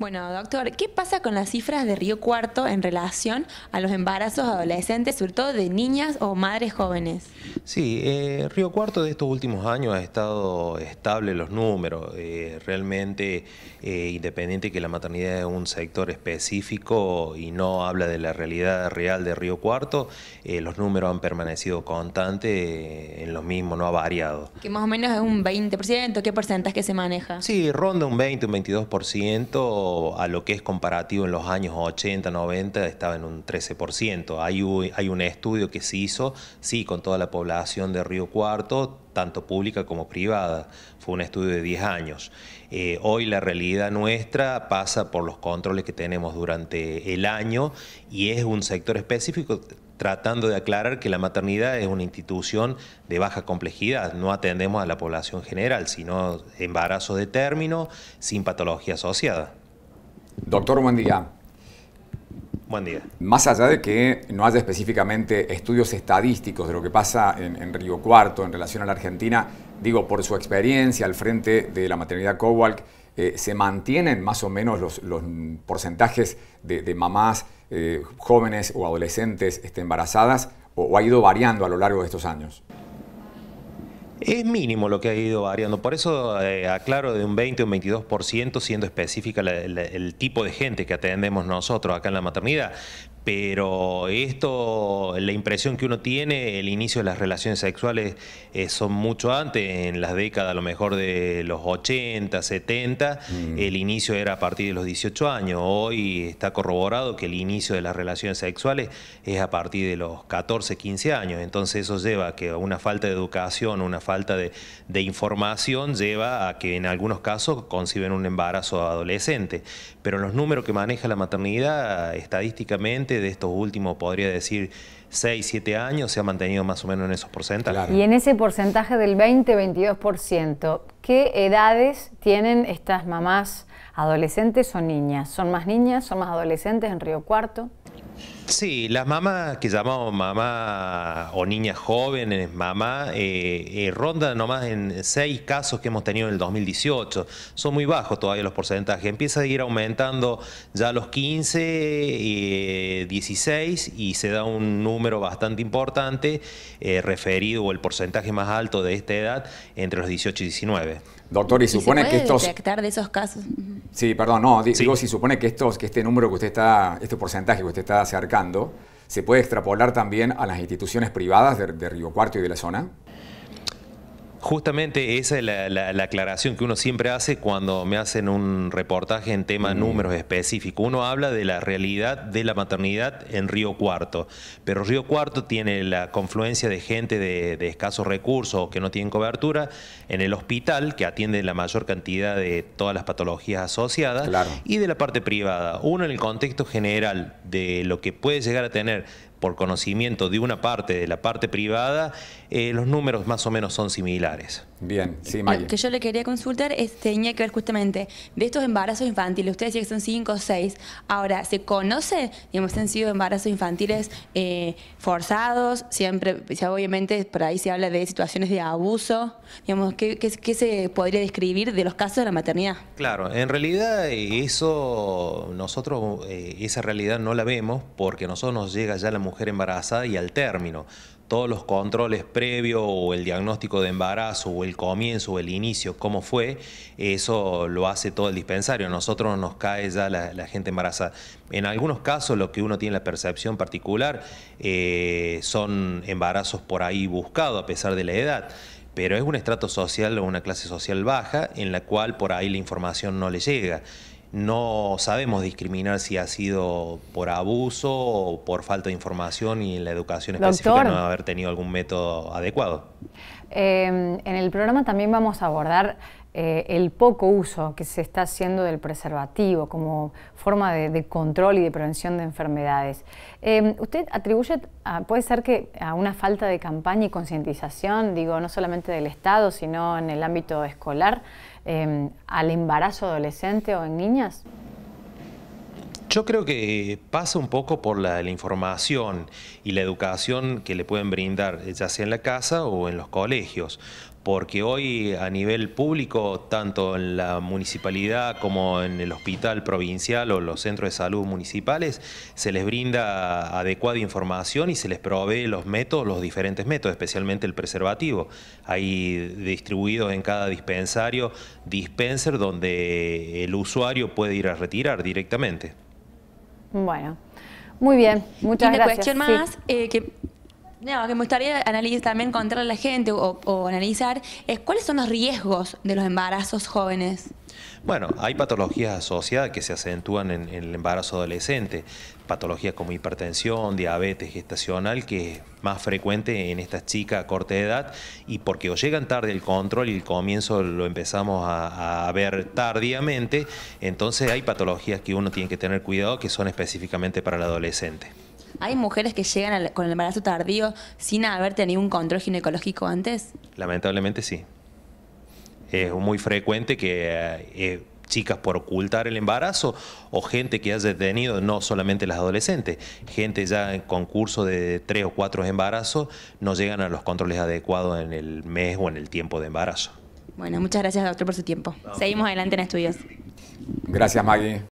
Bueno, doctor, ¿qué pasa con las cifras de Río Cuarto en relación a los embarazos adolescentes, sobre todo de niñas o madres jóvenes? Sí, eh, Río Cuarto de estos últimos años ha estado estable los números. Eh, realmente, eh, independiente que la maternidad es un sector específico y no habla de la realidad real de Río Cuarto, eh, los números han permanecido constantes en lo mismo, no ha variado. Que más o menos es un 20%, ¿qué porcentaje se maneja? Sí, ronda un 20, un 22% a lo que es comparativo en los años 80, 90, estaba en un 13%. Hay, un estudio que se hizo, sí, con toda la población de Río Cuarto, tanto pública como privada. Fue un estudio de 10 años. Eh, hoy la realidad nuestra pasa por los controles que tenemos durante el año y es un sector específico tratando de aclarar que la maternidad es una institución de baja complejidad, no atendemos a la población general, sino embarazo de término sin patología asociada. Doctor, buen día. Buen día. Más allá de que no haya específicamente estudios estadísticos de lo que pasa en, Río Cuarto en relación a la Argentina, digo, por su experiencia al frente de la maternidad Cowalk, eh, ¿se mantienen más o menos los, porcentajes de, mamás eh, jóvenes o adolescentes este, embarazadas o ha ido variando a lo largo de estos años? Es mínimo lo que ha ido variando, por eso eh, aclaro de un 20 o un 22%, siendo específica el tipo de gente que atendemos nosotros acá en la maternidad, pero esto, la impresión que uno tiene, el inicio de las relaciones sexuales eh, son mucho antes, en las décadas a lo mejor de los 80, 70, mm. el inicio era a partir de los 18 años, hoy está corroborado que el inicio de las relaciones sexuales es a partir de los 14, 15 años, entonces eso lleva a que una falta de educación, una falta de, de información lleva a que en algunos casos conciben un embarazo adolescente, pero los números que maneja la maternidad estadísticamente, de estos últimos, podría decir, 6, 7 años, se ha mantenido más o menos en esos porcentajes. Y en ese porcentaje del 20-22%, ¿qué edades tienen estas mamás adolescentes o niñas? ¿Son más niñas, son más adolescentes en Río Cuarto? Sí, las mamás que llamamos mamá o niñas jóvenes, mamá, eh, eh rondan nomás en 6 casos que hemos tenido en el 2018. Son muy bajos todavía los porcentajes. Empieza a ir aumentando ya a los 15 16 y se da un número bastante importante eh, referido o el porcentaje más alto de esta edad entre los 18 y 19. Doctor, y supone que estos. detectar de esos casos? Sí, perdón, no, digo, si supone que, estos, que este número que usted está, este porcentaje que usted está acercando, ¿se puede extrapolar también a las instituciones privadas de Río Cuarto y de la zona? Justamente esa es la, aclaración que uno siempre hace cuando me hacen un reportaje en tema mm. números específicos. Uno habla de la realidad de la maternidad en Río Cuarto, pero Río Cuarto tiene la confluencia de gente de, escasos recursos que no tienen cobertura en el hospital, que atiende la mayor cantidad de todas las patologías asociadas, y de la parte privada. Uno en el contexto general de lo que puede llegar a tener por conocimiento de una parte, de la parte privada, eh, los números más o menos son similares. Bien, eh, sí, Maggie. Lo que yo le quería consultar es, tenía que ver justamente de estos embarazos infantiles. ustedes dicen que son cinco o seis. Ahora, ¿se conoce? Digamos, han sido embarazos infantiles eh, forzados. Siempre, obviamente, por ahí se habla de situaciones de abuso. Digamos, ¿qué, se podría describir de los casos de la maternidad? Claro, en realidad eh, eso, nosotros esa realidad no la vemos porque nosotros nos llega ya la mujer embarazada y al término todos los controles previos o el diagnóstico de embarazo o el comienzo o el inicio, cómo fue, eso lo hace todo el dispensario. A nosotros nos cae ya la, gente embarazada. En algunos casos lo que uno tiene la percepción particular eh, son embarazos por ahí buscados a pesar de la edad pero es un estrato social o una clase social baja en la cual por ahí la información no le llega. No sabemos discriminar si ha sido por abuso o por falta de información y en la educación específica no haber tenido algún método adecuado. Eh, en el programa también vamos a abordar eh, el poco uso que se está haciendo del preservativo como forma de, control y de prevención de enfermedades. Em, ¿Usted atribuye, puede ser que a una falta de campaña y concientización, digo, no solamente del Estado, sino en el ámbito escolar, em, al embarazo adolescente o en niñas? Yo creo que pasa un poco por la, información y la educación que le pueden brindar, eh, ya sea en la casa o en los colegios, porque hoy a nivel público, tanto en la municipalidad como en el hospital provincial o los centros de salud municipales, se les brinda adecuada información y se les provee los métodos, los diferentes métodos, especialmente el preservativo. Hay distribuidos en cada dispensario, dispenser, donde el usuario puede ir a retirar directamente. Bueno, muy bien, muchas y una gracias. Una cuestión más eh, que no, que me gustaría también contarle a la gente o, analizar es eh, cuáles son los riesgos de los embarazos jóvenes. Bueno, hay patologías asociadas que se acentúan en, el embarazo adolescente, patologías como hipertensión, diabetes gestacional, que es más frecuente en estas chicas a corta edad, y porque o llegan tarde el control y el comienzo lo empezamos a, a, ver tardíamente, entonces hay patologías que uno tiene que tener cuidado que son específicamente para el adolescente. ¿Hay mujeres que llegan con el embarazo tardío sin haber tenido un control ginecológico antes? Lamentablemente sí. Es muy frecuente que eh, eh, chicas por ocultar el embarazo o gente que haya tenido, no solamente las adolescentes, gente ya en concurso de tres o cuatro embarazos, no llegan a los controles adecuados en el mes o en el tiempo de embarazo. Bueno, muchas gracias, doctor, por su tiempo. Seguimos adelante en estudios. Gracias, Maggie.